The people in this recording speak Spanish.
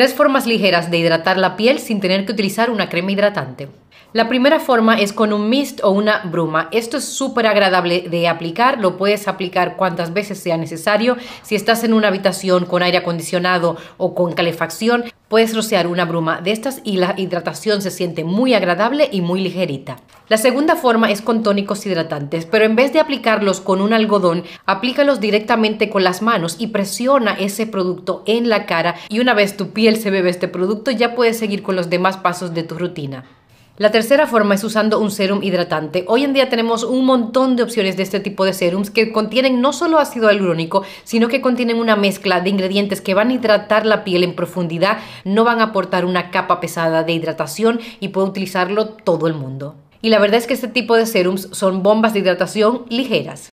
Tres formas ligeras de hidratar la piel sin tener que utilizar una crema hidratante. La primera forma es con un mist o una bruma. Esto es súper agradable de aplicar, lo puedes aplicar cuantas veces sea necesario. Si estás en una habitación con aire acondicionado o con calefacción, puedes rociar una bruma de estas y la hidratación se siente muy agradable y muy ligerita. La segunda forma es con tónicos hidratantes, pero en vez de aplicarlos con un algodón, aplícalos directamente con las manos y presiona ese producto en la cara y una vez tu piel se bebe este producto ya puedes seguir con los demás pasos de tu rutina. La tercera forma es usando un serum hidratante. Hoy en día tenemos un montón de opciones de este tipo de serums que contienen no solo ácido hialurónico, sino que contienen una mezcla de ingredientes que van a hidratar la piel en profundidad, no van a aportar una capa pesada de hidratación y puede utilizarlo todo el mundo. Y la verdad es que este tipo de serums son bombas de hidratación ligeras.